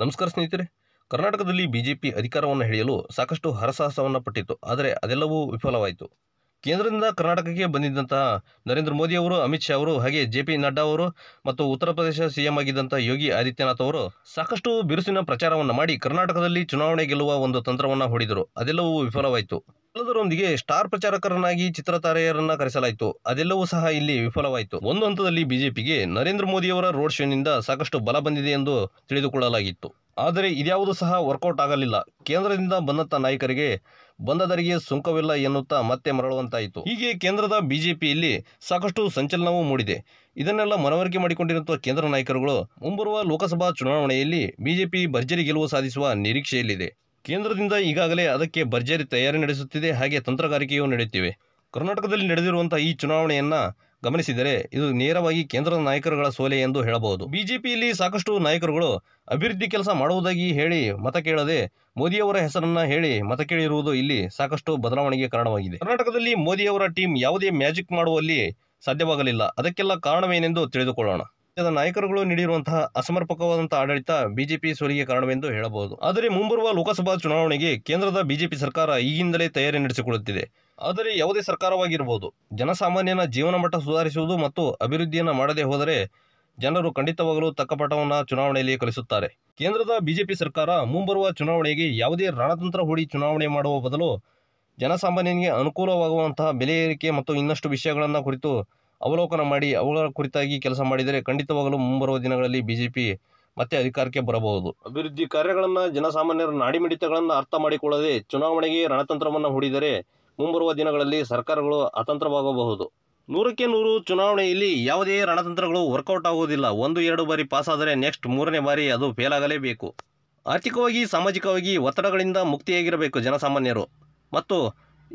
ನಮಸ್ಕಾರ ಸ್ನೇಹಿತರೆ ಕರ್ನಾಟಕದಲ್ಲಿ ಬಿಜೆಪಿ ಅಧಿಕಾರವನ್ನು ಹಿಡಿಯಲು ಸಾಕಷ್ಟು ಹರಸಾಹಸವನ್ನು ಪಟ್ಟಿತ್ತು ಆದರೆ ಅದೆಲ್ಲವೂ ವಿಫಲವಾಯಿತು ಕೇಂದ್ರದಿಂದ ಕರ್ನಾಟಕಕ್ಕೆ ಬಂದಿದ್ದಂತಹ ನರೇಂದ್ರ ಮೋದಿ ಅವರು ಅಮಿತ್ ಶಾ ಅವರು ಹಾಗೆ ಜೆ ಪಿ ನಡ್ಡಾ ಅವರು ಮತ್ತು ಉತ್ತರ ಪ್ರದೇಶ ಸಿಎಂ ಆಗಿದ್ದಂಥ ಯೋಗಿ ಆದಿತ್ಯನಾಥ್ ಅವರು ಸಾಕಷ್ಟು ಬಿರುಸಿನ ಪ್ರಚಾರವನ್ನು ಮಾಡಿ ಕರ್ನಾಟಕದಲ್ಲಿ ಚುನಾವಣೆ ಗೆಲ್ಲುವ ಒಂದು ತಂತ್ರವನ್ನು ಹೊಡಿದರು ಅದೆಲ್ಲವೂ ವಿಫಲವಾಯಿತು ಎಲ್ಲದರೊಂದಿಗೆ ಸ್ಟಾರ್ ಪ್ರಚಾರಕರನ್ನಾಗಿ ಚಿತ್ರತಾರೆಯರನ್ನ ಕರೆಸಲಾಯಿತು ಅದೆಲ್ಲವೂ ಸಹ ಇಲ್ಲಿ ವಿಫಲವಾಯಿತು ಒಂದು ಹಂತದಲ್ಲಿ ಬಿಜೆಪಿಗೆ ನರೇಂದ್ರ ಮೋದಿಯವರ ರೋಡ್ ಶೋನಿಂದ ಸಾಕಷ್ಟು ಬಲ ಬಂದಿದೆ ಎಂದು ತಿಳಿದುಕೊಳ್ಳಲಾಗಿತ್ತು ಆದರೆ ಇದ್ಯಾವುದು ಸಹ ವರ್ಕೌಟ್ ಆಗಲಿಲ್ಲ ಕೇಂದ್ರದಿಂದ ಬಂದಂಥ ನಾಯಕರಿಗೆ ಬಂದದರಿಗೆ ಸುಂಕವಿಲ್ಲ ಎನ್ನುತ್ತಾ ಮತ್ತೆ ಮರಳುವಂತಾಯಿತು ಹೀಗೆ ಕೇಂದ್ರದ ಬಿಜೆಪಿಯಲ್ಲಿ ಸಾಕಷ್ಟು ಸಂಚಲನವೂ ಮೂಡಿದೆ ಇದನ್ನೆಲ್ಲ ಮನವರಿಕೆ ಮಾಡಿಕೊಂಡಿರುವಂತಹ ಕೇಂದ್ರ ನಾಯಕರುಗಳು ಮುಂಬರುವ ಲೋಕಸಭಾ ಚುನಾವಣೆಯಲ್ಲಿ ಬಿಜೆಪಿ ಭರ್ಜರಿ ಗೆಲುವು ಸಾಧಿಸುವ ನಿರೀಕ್ಷೆಯಲ್ಲಿದೆ ಕೇಂದ್ರದಿಂದ ಈಗಾಗಲೇ ಅದಕ್ಕೆ ಭರ್ಜರಿ ತಯಾರಿ ನಡೆಸುತ್ತಿದೆ ಹಾಗೆ ತಂತ್ರಗಾರಿಕೆಯೂ ನಡೆಯುತ್ತಿವೆ ಕರ್ನಾಟಕದಲ್ಲಿ ನಡೆದಿರುವಂತಹ ಈ ಚುನಾವಣೆಯನ್ನು ಗಮನಿಸಿದರೆ ಇದು ನೇರವಾಗಿ ಕೇಂದ್ರದ ನಾಯಕರುಗಳ ಸೋಲೆ ಎಂದು ಹೇಳಬಹುದು ಬಿಜೆಪಿಯಲ್ಲಿ ಸಾಕಷ್ಟು ನಾಯಕರುಗಳು ಅಭಿವೃದ್ಧಿ ಕೆಲಸ ಮಾಡುವುದಾಗಿ ಹೇಳಿ ಮತ ಕೇಳದೆ ಮೋದಿಯವರ ಹೆಸರನ್ನ ಹೇಳಿ ಮತ ಕೇಳಿರುವುದು ಇಲ್ಲಿ ಸಾಕಷ್ಟು ಬದಲಾವಣೆಗೆ ಕಾರಣವಾಗಿದೆ ಕರ್ನಾಟಕದಲ್ಲಿ ಮೋದಿಯವರ ಟೀಮ್ ಯಾವುದೇ ಮ್ಯಾಜಿಕ್ ಮಾಡುವಲ್ಲಿ ಸಾಧ್ಯವಾಗಲಿಲ್ಲ ಅದಕ್ಕೆಲ್ಲ ಕಾರಣವೇನೆಂದು ತಿಳಿದುಕೊಳ್ಳೋಣ ರಾಜ್ಯದ ನಾಯಕರುಗಳು ನೀಡಿರುವಂತಹ ಅಸಮರ್ಪಕವಾದಂತಹ ಆಡಳಿತ ಬಿಜೆಪಿ ಸೋಲಿಗೆ ಕಾರಣವೆಂದು ಹೇಳಬಹುದು ಆದರೆ ಮುಂಬರುವ ಲೋಕಸಭಾ ಚುನಾವಣೆಗೆ ಕೇಂದ್ರದ ಬಿಜೆಪಿ ಸರ್ಕಾರ ಈಗಿಂದಲೇ ತಯಾರಿ ನಡೆಸಿಕೊಳ್ಳುತ್ತಿದೆ ಆದರೆ ಯಾವುದೇ ಸರ್ಕಾರವಾಗಿರಬಹುದು ಜನಸಾಮಾನ್ಯನ ಜೀವನ ಮಟ್ಟ ಸುಧಾರಿಸುವುದು ಮತ್ತು ಅಭಿವೃದ್ಧಿಯನ್ನು ಮಾಡದೇ ಹೋದರೆ ಜನರು ಖಂಡಿತವಾಗಲೂ ತಕ್ಕ ಪಾಠವನ್ನು ಚುನಾವಣೆಯಲ್ಲಿ ಕಲಿಸುತ್ತಾರೆ ಕೇಂದ್ರದ ಬಿಜೆಪಿ ಸರ್ಕಾರ ಮುಂಬರುವ ಚುನಾವಣೆಗೆ ಯಾವುದೇ ರಣತಂತ್ರ ಹೂಡಿ ಚುನಾವಣೆ ಮಾಡುವ ಬದಲು ಜನಸಾಮಾನ್ಯನಿಗೆ ಅನುಕೂಲವಾಗುವಂತಹ ಬೆಲೆ ಏರಿಕೆ ಮತ್ತು ಇನ್ನಷ್ಟು ವಿಷಯಗಳನ್ನು ಕುರಿತು ಅವಲೋಕನ ಮಾಡಿ ಅವುಗಳ ಕುರಿತಾಗಿ ಕೆಲಸ ಮಾಡಿದರೆ ಖಂಡಿತವಾಗಲೂ ಮುಂಬರುವ ದಿನಗಳಲ್ಲಿ ಬಿಜೆಪಿ ಮತ್ತೆ ಅಧಿಕಾರಕ್ಕೆ ಬರಬಹುದು ಅಭಿವೃದ್ಧಿ ಕಾರ್ಯಗಳನ್ನು ಜನಸಾಮಾನ್ಯರ ನಾಡಿಮಿಡಿತಗಳನ್ನು ಅರ್ಥ ಮಾಡಿಕೊಳ್ಳದೆ ಚುನಾವಣೆಗೆ ರಣತಂತ್ರವನ್ನು ಹೂಡಿದರೆ ಮುಂಬರುವ ದಿನಗಳಲ್ಲಿ ಸರ್ಕಾರಗಳು ಅತಂತ್ರವಾಗಬಹುದು ನೂರಕ್ಕೆ ನೂರು ಚುನಾವಣೆಯಲ್ಲಿ ಯಾವುದೇ ರಣತಂತ್ರಗಳು ವರ್ಕೌಟ್ ಆಗುವುದಿಲ್ಲ ಒಂದು ಎರಡು ಬಾರಿ ಪಾಸ್ ನೆಕ್ಸ್ಟ್ ಮೂರನೇ ಬಾರಿ ಅದು ಫೇಲ್ ಆಗಲೇಬೇಕು ಆರ್ಥಿಕವಾಗಿ ಸಾಮಾಜಿಕವಾಗಿ ಒತ್ತಡಗಳಿಂದ ಮುಕ್ತಿಯಾಗಿರಬೇಕು ಜನಸಾಮಾನ್ಯರು ಮತ್ತು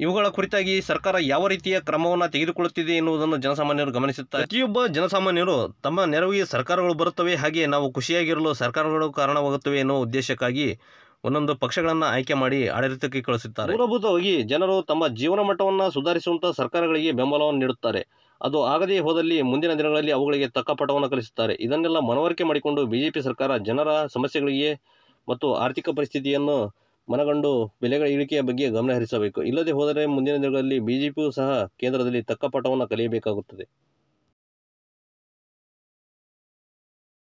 ಇವುಗಳ ಕುರಿತಾಗಿ ಸರ್ಕಾರ ಯಾವ ರೀತಿಯ ಕ್ರಮವನ್ನು ತೆಗೆದುಕೊಳ್ಳುತ್ತಿದೆ ಎನ್ನುವುದನ್ನು ಜನಸಾಮಾನ್ಯರು ಗಮನಿಸುತ್ತಾರೆ ಪ್ರತಿಯೊಬ್ಬ ಜನಸಾಮಾನ್ಯರು ತಮ್ಮ ನೆರವಿಗೆ ಸರ್ಕಾರಗಳು ಬರುತ್ತವೆ ಹಾಗೆ ನಾವು ಖುಷಿಯಾಗಿರಲು ಸರ್ಕಾರಗಳು ಕಾರಣವಾಗುತ್ತವೆ ಎನ್ನುವ ಉದ್ದೇಶಕ್ಕಾಗಿ ಒಂದೊಂದು ಪಕ್ಷಗಳನ್ನು ಆಯ್ಕೆ ಮಾಡಿ ಆಡಳಿತಕ್ಕೆ ಕಳಿಸುತ್ತಾರೆ ಮೂಲಭೂತವಾಗಿ ಜನರು ತಮ್ಮ ಜೀವನ ಮಟ್ಟವನ್ನು ಸುಧಾರಿಸುವಂತಹ ಸರ್ಕಾರಗಳಿಗೆ ಬೆಂಬಲವನ್ನು ನೀಡುತ್ತಾರೆ ಅದು ಆಗದೇ ಹೋದಲ್ಲಿ ಮುಂದಿನ ದಿನಗಳಲ್ಲಿ ಅವುಗಳಿಗೆ ತಕ್ಕ ಪಟವನ್ನು ಕಲಿಸುತ್ತಾರೆ ಇದನ್ನೆಲ್ಲ ಮನವರಿಕೆ ಮಾಡಿಕೊಂಡು ಬಿಜೆಪಿ ಸರ್ಕಾರ ಜನರ ಸಮಸ್ಯೆಗಳಿಗೆ ಮತ್ತು ಆರ್ಥಿಕ ಪರಿಸ್ಥಿತಿಯನ್ನು ಮನಗಂಡು ಬೆಲೆಗಳ ಇಳಿಕೆಯ ಬಗ್ಗೆ ಗಮನಹರಿಸಬೇಕು ಇಲ್ಲದೆ ಹೋದರೆ ಮುಂದಿನ ದಿನಗಳಲ್ಲಿ ಬಿಜೆಪಿಯೂ ಸಹ ಕೇಂದ್ರದಲ್ಲಿ ತಕ್ಕ ಪಾಠವನ್ನು ಕಲಿಯಬೇಕಾಗುತ್ತದೆ